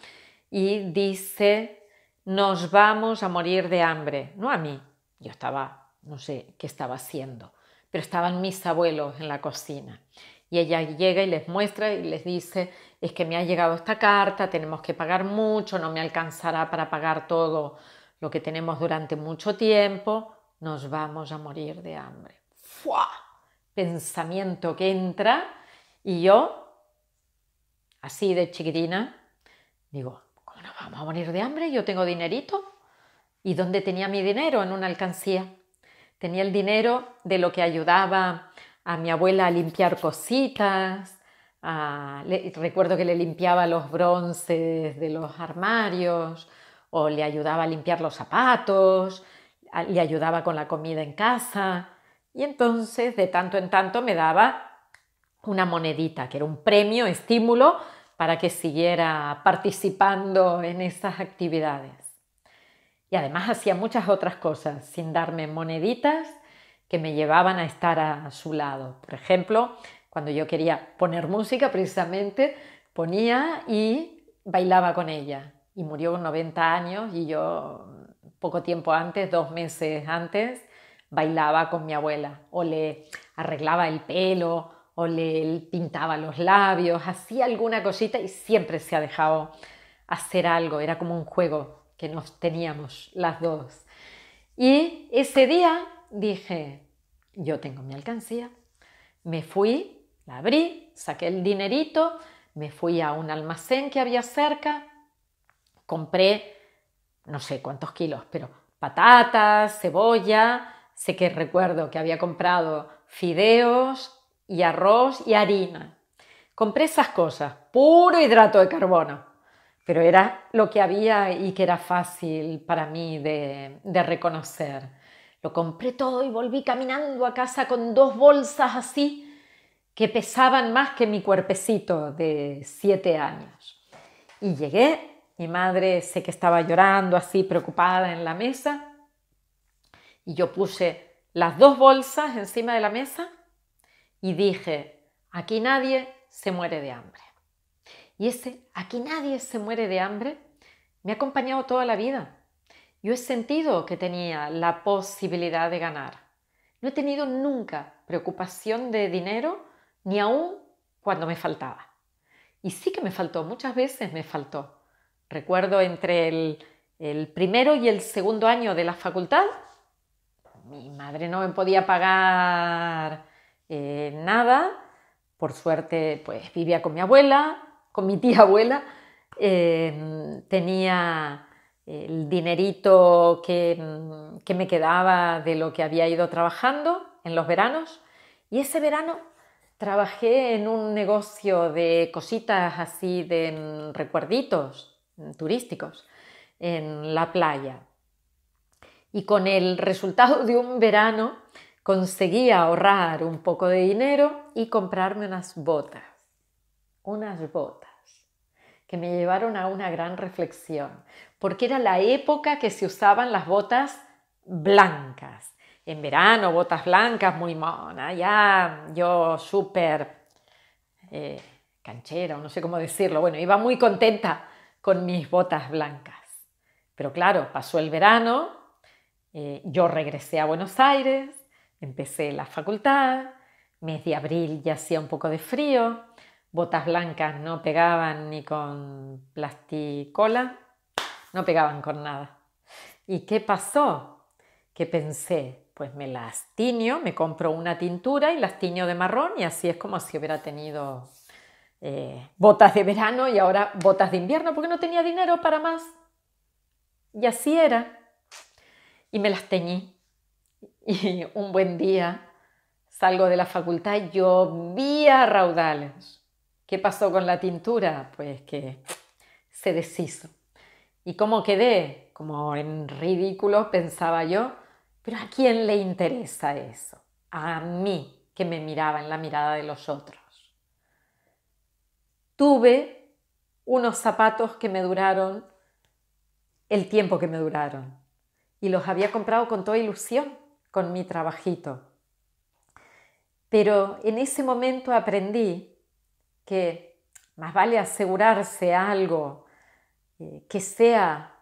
y dice, nos vamos a morir de hambre. No a mí, yo estaba, no sé qué estaba haciendo, pero estaban mis abuelos en la cocina. Y ella llega y les muestra y les dice, es que me ha llegado esta carta, tenemos que pagar mucho, no me alcanzará para pagar todo lo que tenemos durante mucho tiempo, nos vamos a morir de hambre. ¡Fua! pensamiento que entra y yo, así de chiquitina, digo, ¿cómo nos vamos a morir de hambre? Yo tengo dinerito. ¿Y dónde tenía mi dinero? En una alcancía. Tenía el dinero de lo que ayudaba a mi abuela a limpiar cositas. recuerdo que le limpiaba los bronces de los armarios o le ayudaba a limpiar los zapatos, le ayudaba con la comida en casa y entonces de tanto en tanto me daba una monedita, que era un premio, estímulo, para que siguiera participando en esas actividades. Y además hacía muchas otras cosas sin darme moneditas que me llevaban a estar a su lado. Por ejemplo, cuando yo quería poner música, precisamente ponía y bailaba con ella. Y murió con 90 años y yo poco tiempo antes, dos meses antes, bailaba con mi abuela o le arreglaba el pelo o le pintaba los labios, hacía alguna cosita y siempre se ha dejado hacer algo, era como un juego que nos teníamos las dos. Y ese día dije, yo tengo mi alcancía, me fui, la abrí, saqué el dinerito, me fui a un almacén que había cerca, compré no sé cuántos kilos, pero patatas, cebolla, sé que recuerdo que había comprado fideos y arroz y harina. Compré esas cosas, puro hidrato de carbono, pero era lo que había y que era fácil para mí de, reconocer. Lo compré todo y volví caminando a casa con dos bolsas así que pesaban más que mi cuerpecito de siete años. Y llegué, mi madre sé que estaba llorando así preocupada en la mesa y yo puse las dos bolsas encima de la mesa y dije, aquí nadie se muere de hambre. Y ese, aquí nadie se muere de hambre, me ha acompañado toda la vida. Yo he sentido que tenía la posibilidad de ganar. No he tenido nunca preocupación de dinero, ni aún cuando me faltaba. Y sí que me faltó, muchas veces me faltó. Recuerdo entre el, el primero y el segundo año de la facultad, mi madre no me podía pagar eh, nada. Por suerte, pues vivía con mi abuela, con mi tía abuela. Em, tenía el dinerito mm, que me quedaba de lo que había ido trabajando en los veranos. Y ese verano trabajé en un negocio de cositas así de mm, recuerditos mm, turísticos en la playa y con el resultado de un verano conseguí ahorrar un poco de dinero y comprarme unas botas, unas botas que me llevaron a una gran reflexión, porque era la época que se usaban las botas blancas. En verano, botas blancas, muy mona, ya yo súper eh, canchera, no sé cómo decirlo, bueno, iba muy contenta con mis botas blancas. Pero claro, pasó el verano eh, yo regresé a Buenos Aires, empecé la facultad, mes de abril ya hacía un poco de frío, botas blancas no pegaban ni con plasticola, no pegaban con nada. ¿Y qué pasó? Que pensé, pues me las tiño, me compro una tintura y las tiño de marrón y así es como si hubiera tenido eh, botas de verano y ahora botas de invierno porque no tenía dinero para más. Y así era y me las teñí. Y un buen día salgo de la facultad, llovía raudales. ¿Qué pasó con la tintura? Pues que se deshizo. ¿Y cómo quedé? Como en ridículo pensaba yo, pero ¿a quién le interesa eso? A mí, que me miraba en la mirada de los otros. Tuve unos zapatos que me duraron el tiempo que me duraron y los había comprado con toda ilusión, con mi trabajito. Pero en ese momento aprendí que más vale asegurarse algo eh, que sea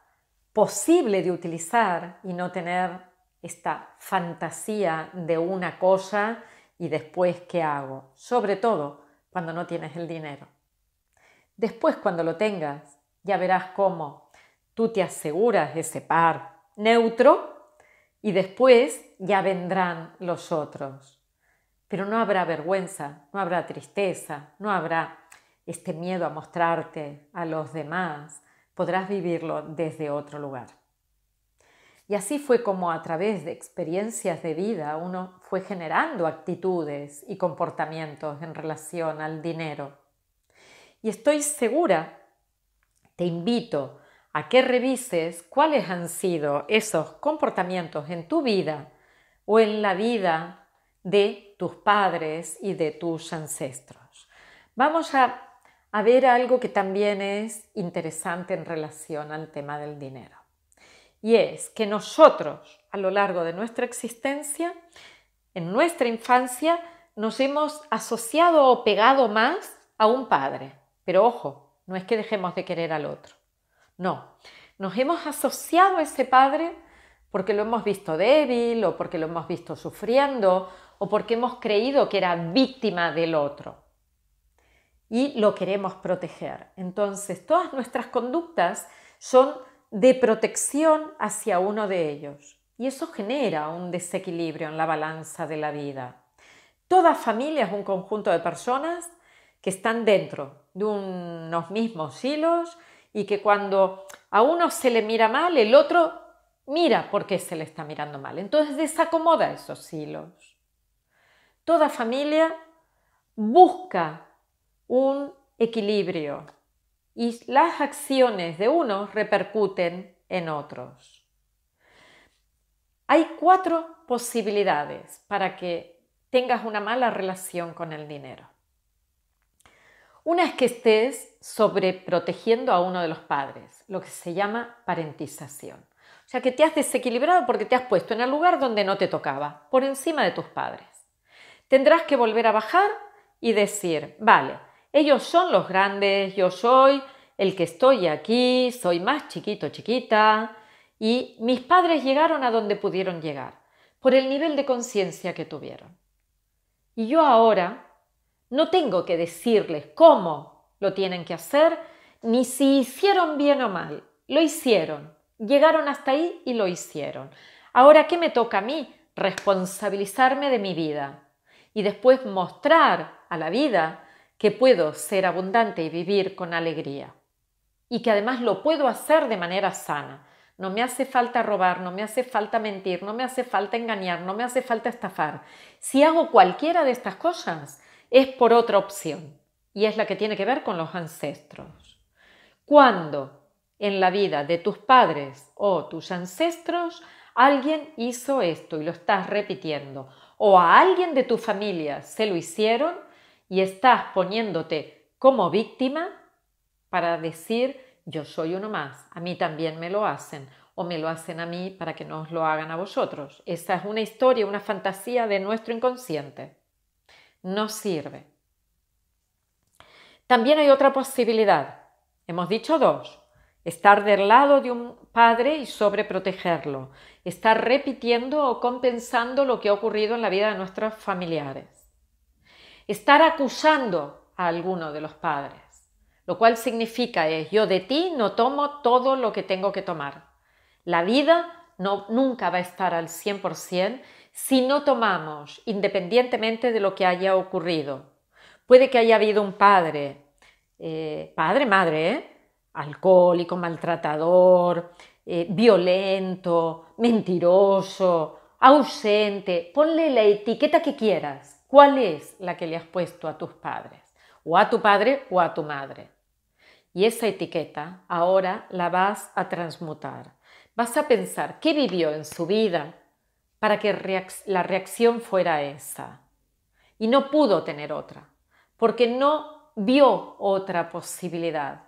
posible de utilizar y no tener esta fantasía de una cosa y después qué hago, sobre todo cuando no tienes el dinero. Después cuando lo tengas, ya verás cómo tú te aseguras ese par neutro y después ya vendrán los otros. Pero no habrá vergüenza, no habrá tristeza, no habrá este miedo a mostrarte a los demás. Podrás vivirlo desde otro lugar. Y así fue como a través de experiencias de vida uno fue generando actitudes y comportamientos en relación al dinero. Y estoy segura, te invito a que revises cuáles han sido esos comportamientos en tu vida o en la vida de tus padres y de tus ancestros. Vamos a, a ver algo que también es interesante en relación al tema del dinero. Y es que nosotros a lo largo de nuestra existencia, en nuestra infancia, nos hemos asociado o pegado más a un padre. Pero ojo, no es que dejemos de querer al otro. No, nos hemos asociado a ese padre porque lo hemos visto débil o porque lo hemos visto sufriendo o porque hemos creído que era víctima del otro. Y lo queremos proteger. Entonces, todas nuestras conductas son de protección hacia uno de ellos. Y eso genera un desequilibrio en la balanza de la vida. Toda familia es un conjunto de personas que están dentro de unos mismos hilos y que cuando a uno se le mira mal, el otro mira por qué se le está mirando mal. Entonces desacomoda esos hilos. Toda familia busca un equilibrio y las acciones de unos repercuten en otros. Hay cuatro posibilidades para que tengas una mala relación con el dinero. Una es que estés sobreprotegiendo a uno de los padres, lo que se llama parentización. O sea, que te has desequilibrado porque te has puesto en el lugar donde no te tocaba, por encima de tus padres. Tendrás que volver a bajar y decir, vale, ellos son los grandes, yo soy el que estoy aquí, soy más chiquito, chiquita, y mis padres llegaron a donde pudieron llegar, por el nivel de conciencia que tuvieron. Y yo ahora no tengo que decirles cómo lo tienen que hacer, ni si hicieron bien o mal. Lo hicieron. Llegaron hasta ahí y lo hicieron. Ahora, ¿qué me toca a mí? Responsabilizarme de mi vida y después mostrar a la vida que puedo ser abundante y vivir con alegría. Y que además lo puedo hacer de manera sana. No me hace falta robar, no me hace falta mentir, no me hace falta engañar, no me hace falta estafar. Si hago cualquiera de estas cosas, es por otra opción y es la que tiene que ver con los ancestros. Cuando en la vida de tus padres o tus ancestros alguien hizo esto y lo estás repitiendo o a alguien de tu familia se lo hicieron y estás poniéndote como víctima para decir yo soy uno más, a mí también me lo hacen o me lo hacen a mí para que no os lo hagan a vosotros. Esa es una historia, una fantasía de nuestro inconsciente no sirve. También hay otra posibilidad. Hemos dicho dos. Estar del lado de un padre y sobreprotegerlo. Estar repitiendo o compensando lo que ha ocurrido en la vida de nuestros familiares. Estar acusando a alguno de los padres. Lo cual significa es yo de ti no tomo todo lo que tengo que tomar. La vida no, nunca va a estar al 100% si no tomamos, independientemente de lo que haya ocurrido. Puede que haya habido un padre, eh, padre, madre, ¿eh? alcohólico, maltratador, eh, violento, mentiroso, ausente. Ponle la etiqueta que quieras. ¿Cuál es la que le has puesto a tus padres? O a tu padre o a tu madre. Y esa etiqueta ahora la vas a transmutar. Vas a pensar qué vivió en su vida para que la reacción fuera esa. Y no pudo tener otra, porque no vio otra posibilidad.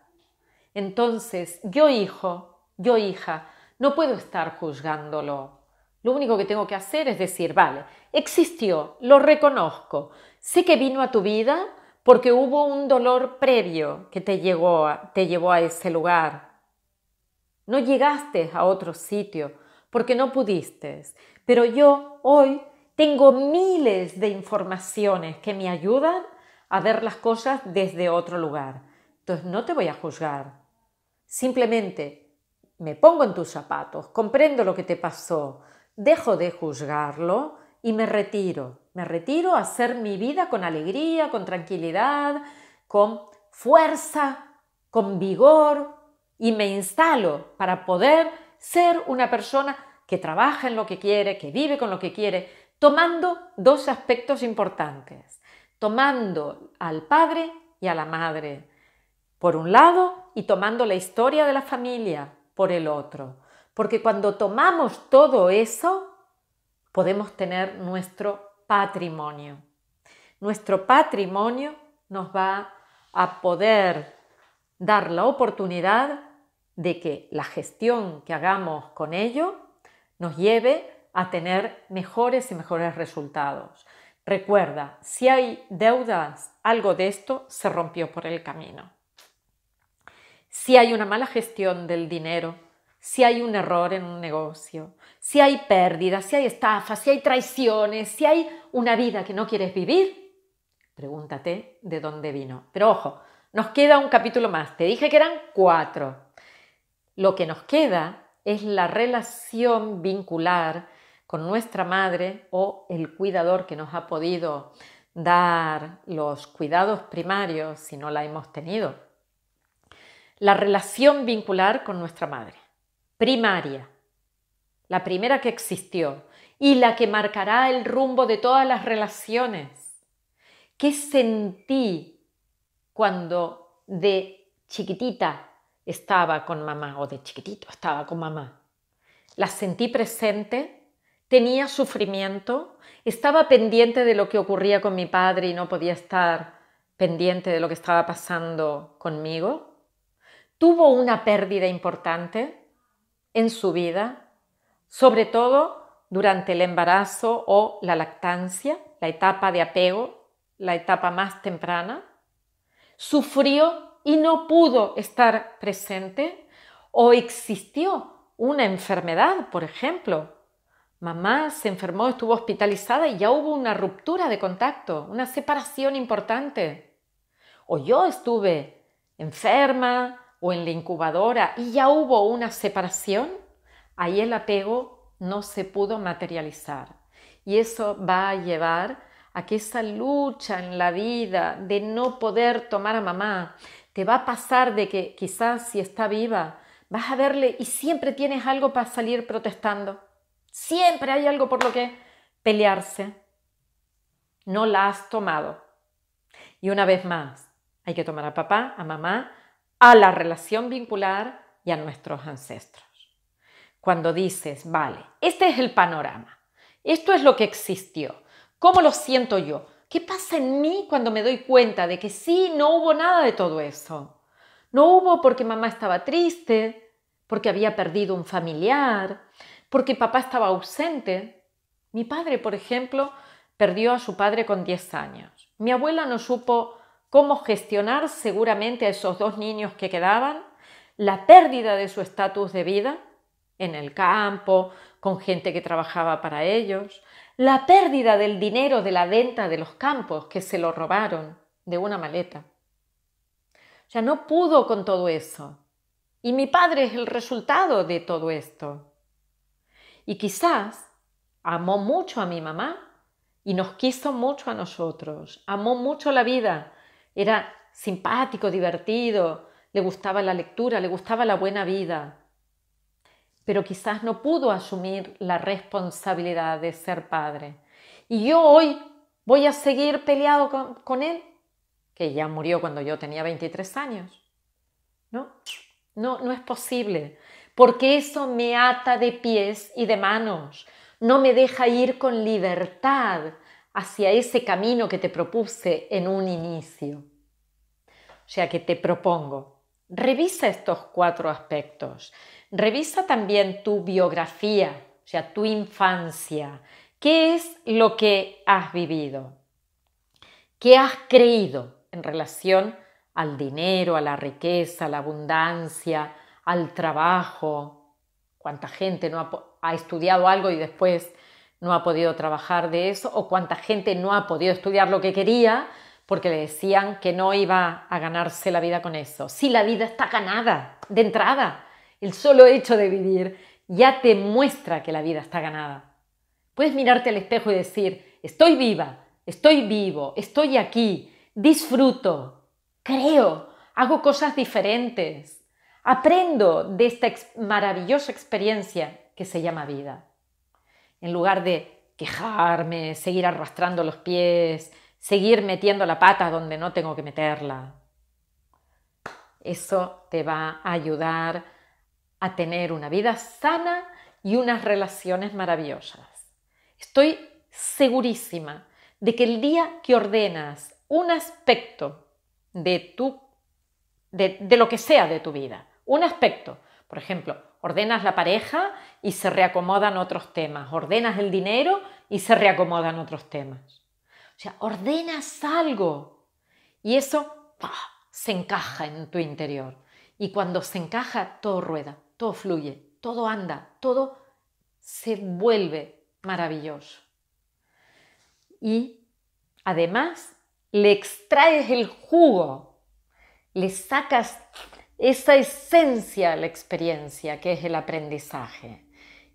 Entonces, yo hijo, yo hija, no puedo estar juzgándolo. Lo único que tengo que hacer es decir, vale, existió, lo reconozco, sé que vino a tu vida porque hubo un dolor previo que te, llegó te llevó a ese lugar. No llegaste a otro sitio porque no pudiste. Pero yo hoy tengo miles de informaciones que me ayudan a ver las cosas desde otro lugar. Entonces no te voy a juzgar. Simplemente me pongo en tus zapatos, comprendo lo que te pasó, dejo de juzgarlo y me retiro. Me retiro a hacer mi vida con alegría, con tranquilidad, con fuerza, con vigor y me instalo para poder ser una persona que trabaja en lo que quiere, que vive con lo que quiere, tomando dos aspectos importantes, tomando al padre y a la madre, por un lado, y tomando la historia de la familia, por el otro. Porque cuando tomamos todo eso, podemos tener nuestro patrimonio. Nuestro patrimonio nos va a poder dar la oportunidad de que la gestión que hagamos con ello nos lleve a tener mejores y mejores resultados. Recuerda, si hay deudas, algo de esto se rompió por el camino. Si hay una mala gestión del dinero, si hay un error en un negocio, si hay pérdidas, si hay estafas, si hay traiciones, si hay una vida que no quieres vivir, pregúntate de dónde vino. Pero ojo, nos queda un capítulo más. Te dije que eran cuatro. Lo que nos queda es la relación vincular con nuestra madre o el cuidador que nos ha podido dar los cuidados primarios si no la hemos tenido. La relación vincular con nuestra madre, primaria, la primera que existió y la que marcará el rumbo de todas las relaciones. ¿Qué sentí cuando de chiquitita estaba con mamá o de chiquitito estaba con mamá. La sentí presente, tenía sufrimiento, estaba pendiente de lo que ocurría con mi padre y no podía estar pendiente de lo que estaba pasando conmigo. Tuvo una pérdida importante en su vida, sobre todo durante el embarazo o la lactancia, la etapa de apego, la etapa más temprana. Sufrió y no pudo estar presente o existió una enfermedad, por ejemplo. Mamá se enfermó, estuvo hospitalizada y ya hubo una ruptura de contacto, una separación importante. O yo estuve enferma o en la incubadora y ya hubo una separación. Ahí el apego no se pudo materializar. Y eso va a llevar a que esa lucha en la vida de no poder tomar a mamá, te va a pasar de que quizás si está viva, vas a verle y siempre tienes algo para salir protestando. Siempre hay algo por lo que pelearse. No la has tomado. Y una vez más, hay que tomar a papá, a mamá, a la relación vincular y a nuestros ancestros. Cuando dices, vale, este es el panorama, esto es lo que existió, ¿cómo lo siento yo? ¿Qué pasa en mí cuando me doy cuenta de que sí, no hubo nada de todo eso? No hubo porque mamá estaba triste, porque había perdido un familiar, porque papá estaba ausente. Mi padre, por ejemplo, perdió a su padre con 10 años. Mi abuela no supo cómo gestionar seguramente a esos dos niños que quedaban, la pérdida de su estatus de vida en el campo, con gente que trabajaba para ellos, la pérdida del dinero de la venta de los campos que se lo robaron de una maleta. Ya no pudo con todo eso. Y mi padre es el resultado de todo esto. Y quizás amó mucho a mi mamá y nos quiso mucho a nosotros. Amó mucho la vida. Era simpático, divertido, le gustaba la lectura, le gustaba la buena vida pero quizás no pudo asumir la responsabilidad de ser padre. Y yo hoy voy a seguir peleado con, él, que ya murió cuando yo tenía 23 años. No, no, no es posible, porque eso me ata de pies y de manos, no me deja ir con libertad hacia ese camino que te propuse en un inicio. O sea que te propongo, revisa estos cuatro aspectos. Revisa también tu biografía, o sea, tu infancia. ¿Qué es lo que has vivido? ¿Qué has creído en relación al dinero, a la riqueza, a la abundancia, al trabajo? ¿Cuánta gente no ha, ha estudiado algo y después no ha podido trabajar de eso? ¿O cuánta gente no ha podido estudiar lo que quería porque le decían que no iba a ganarse la vida con eso? Si la vida está ganada de entrada, el solo hecho de vivir, ya te muestra que la vida está ganada. Puedes mirarte al espejo y decir, estoy viva, estoy vivo, estoy aquí, disfruto, creo, hago cosas diferentes, aprendo de esta maravillosa experiencia que se llama vida. En lugar de quejarme, seguir arrastrando los pies, seguir metiendo la pata donde no tengo que meterla. Eso te va a ayudar a tener una vida sana y unas relaciones maravillosas. Estoy segurísima de que el día que ordenas un aspecto de tu de, lo que sea de tu vida, un aspecto, por ejemplo, ordenas la pareja y se reacomodan otros temas, ordenas el dinero y se reacomodan otros temas. O sea, ordenas algo y eso se encaja en tu interior. Y cuando se encaja, todo rueda todo fluye, todo anda, todo se vuelve maravilloso. Y además le extraes el jugo, le sacas esa esencia a la experiencia que es el aprendizaje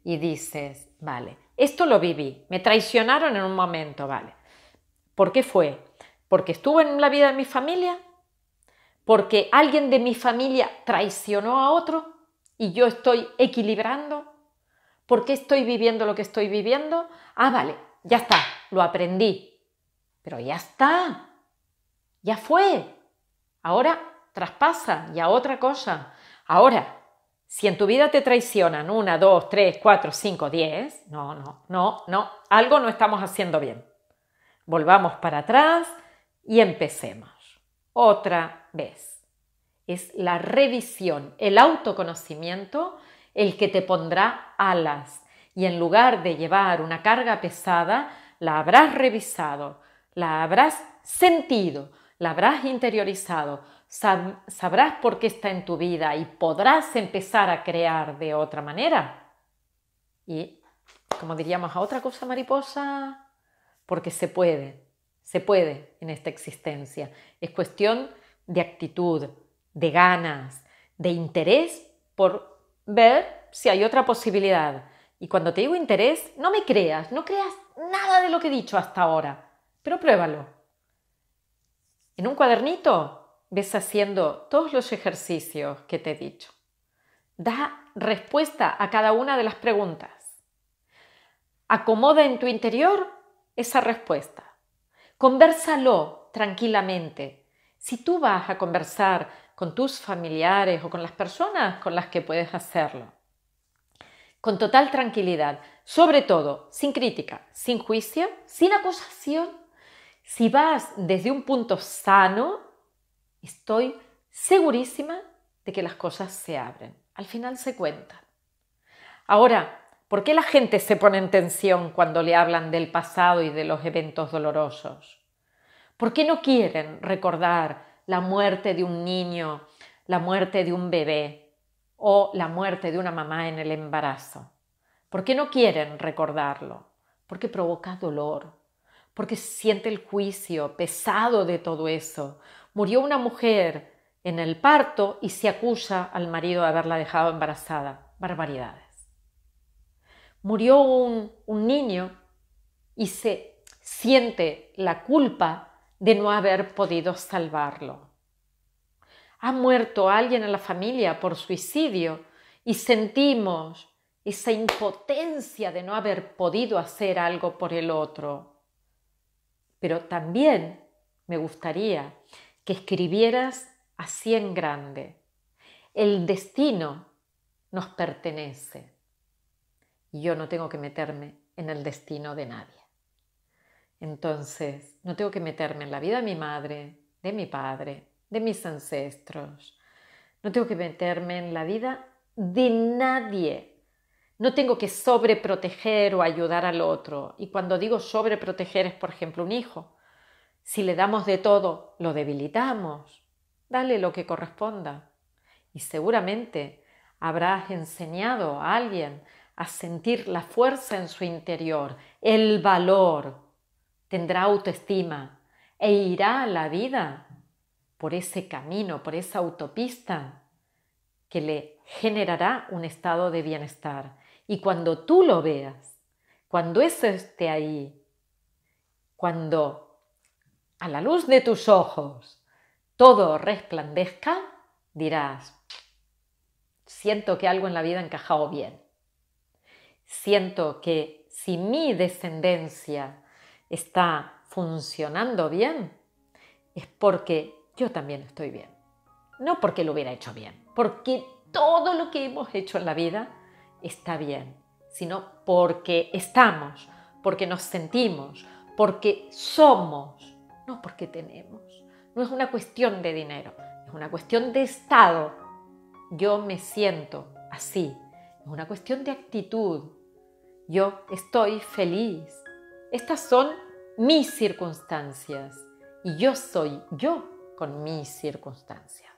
y dices, vale, esto lo viví, me traicionaron en un momento, vale. ¿Por qué fue? ¿Porque estuvo en la vida de mi familia? ¿Porque alguien de mi familia traicionó a otro? y yo estoy equilibrando? ¿Por qué estoy viviendo lo que estoy viviendo? Ah, vale, ya está, lo aprendí. Pero ya está, ya fue. Ahora traspasa y a otra cosa. Ahora, si en tu vida te traicionan una, dos, tres, cuatro, cinco, diez, no, no, no, no, algo no estamos haciendo bien. Volvamos para atrás y empecemos. Otra vez es la revisión, el autoconocimiento, el que te pondrá alas. Y en lugar de llevar una carga pesada, la habrás revisado, la habrás sentido, la habrás interiorizado, sabrás por qué está en tu vida y podrás empezar a crear de otra manera. Y, como diríamos, a otra cosa mariposa, porque se puede, se puede en esta existencia. Es cuestión de actitud, de ganas, de interés por ver si hay otra posibilidad. Y cuando te digo interés, no me creas, no creas nada de lo que he dicho hasta ahora, pero pruébalo. En un cuadernito ves haciendo todos los ejercicios que te he dicho. Da respuesta a cada una de las preguntas. Acomoda en tu interior esa respuesta. Convérsalo tranquilamente. Si tú vas a conversar con tus familiares o con las personas con las que puedes hacerlo. Con total tranquilidad, sobre todo, sin crítica, sin juicio, sin acusación. Si vas desde un punto sano, estoy segurísima de que las cosas se abren. Al final se cuentan. Ahora, ¿por qué la gente se pone en tensión cuando le hablan del pasado y de los eventos dolorosos? ¿Por qué no quieren recordar la muerte de un niño, la muerte de un bebé o la muerte de una mamá en el embarazo. ¿Por qué no quieren recordarlo, porque provoca dolor, porque siente el juicio pesado de todo eso. Murió una mujer en el parto y se acusa al marido de haberla dejado embarazada. Barbaridades. Murió un, un niño y se siente la culpa de no haber podido salvarlo. Ha muerto alguien en la familia por suicidio y sentimos esa impotencia de no haber podido hacer algo por el otro. Pero también me gustaría que escribieras así en grande. El destino nos pertenece. Y yo no tengo que meterme en el destino de nadie. Entonces, no tengo que meterme en la vida de mi madre, de mi padre, de mis ancestros. No tengo que meterme en la vida de nadie. No tengo que sobreproteger o ayudar al otro. Y cuando digo sobreproteger es, por ejemplo, un hijo. Si le damos de todo, lo debilitamos. Dale lo que corresponda. Y seguramente habrás enseñado a alguien a sentir la fuerza en su interior, el valor, tendrá autoestima e irá a la vida por ese camino, por esa autopista que le generará un estado de bienestar. Y cuando tú lo veas, cuando eso esté ahí, cuando a la luz de tus ojos todo resplandezca, dirás, siento que algo en la vida ha encajado bien. Siento que si mi descendencia está funcionando bien, es porque yo también estoy bien. No porque lo hubiera hecho bien, porque todo lo que hemos hecho en la vida está bien, sino porque estamos, porque nos sentimos, porque somos, no porque tenemos. No es una cuestión de dinero, es una cuestión de estado. Yo me siento así, es una cuestión de actitud. Yo estoy feliz, estas son mis circunstancias y yo soy yo con mis circunstancias.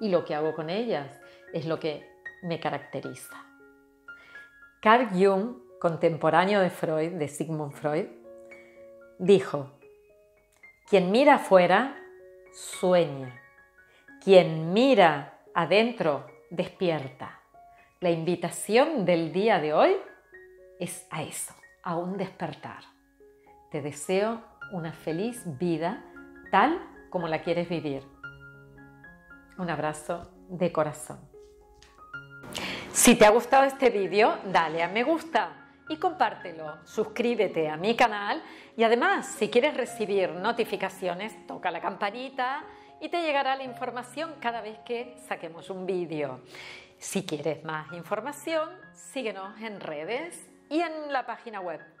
Y lo que hago con ellas es lo que me caracteriza. Carl Jung, contemporáneo de Freud, de Sigmund Freud, dijo, quien mira afuera sueña, quien mira adentro despierta. La invitación del día de hoy es a eso, a un despertar. Te deseo una feliz vida tal como la quieres vivir. Un abrazo de corazón. Si te ha gustado este vídeo, dale a me gusta y compártelo. Suscríbete a mi canal y además, si quieres recibir notificaciones, toca la campanita y te llegará la información cada vez que saquemos un vídeo. Si quieres más información, síguenos en redes y en la página web